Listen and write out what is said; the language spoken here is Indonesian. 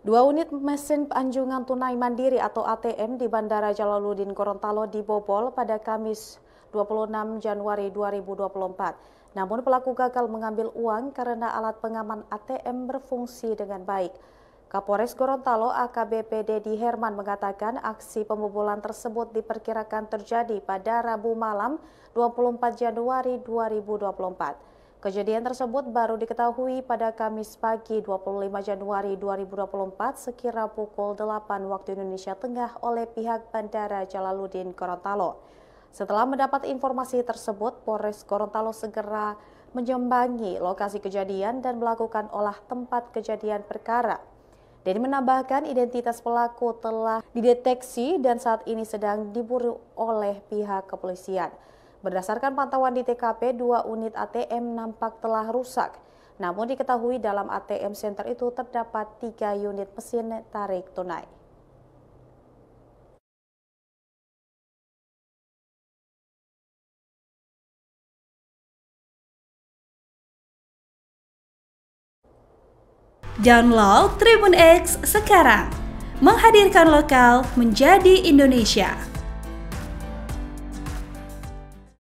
Dua unit mesin anjungan tunai mandiri atau ATM di Bandara Jalaluddin Gorontalo dibobol pada Kamis 26 Januari 2024. Namun pelaku gagal mengambil uang karena alat pengaman ATM berfungsi dengan baik. Kapolres Gorontalo AKBP Dedi Herman mengatakan aksi pembobolan tersebut diperkirakan terjadi pada Rabu malam 24 Januari 2024. Kejadian tersebut baru diketahui pada Kamis pagi 25 Januari 2024 sekira pukul 8 waktu Indonesia Tengah oleh pihak Bandara Jalaluddin Gorontalo. Setelah mendapat informasi tersebut, Polres Gorontalo segera menyembangi lokasi kejadian dan melakukan olah tempat kejadian perkara. Dan menambahkan identitas pelaku telah dideteksi dan saat ini sedang diburu oleh pihak kepolisian. Berdasarkan pantauan di TKP, dua unit ATM nampak telah rusak. Namun diketahui dalam ATM center itu terdapat tiga unit mesin tarik tunai. Download Tribun X sekarang, menghadirkan lokal menjadi Indonesia.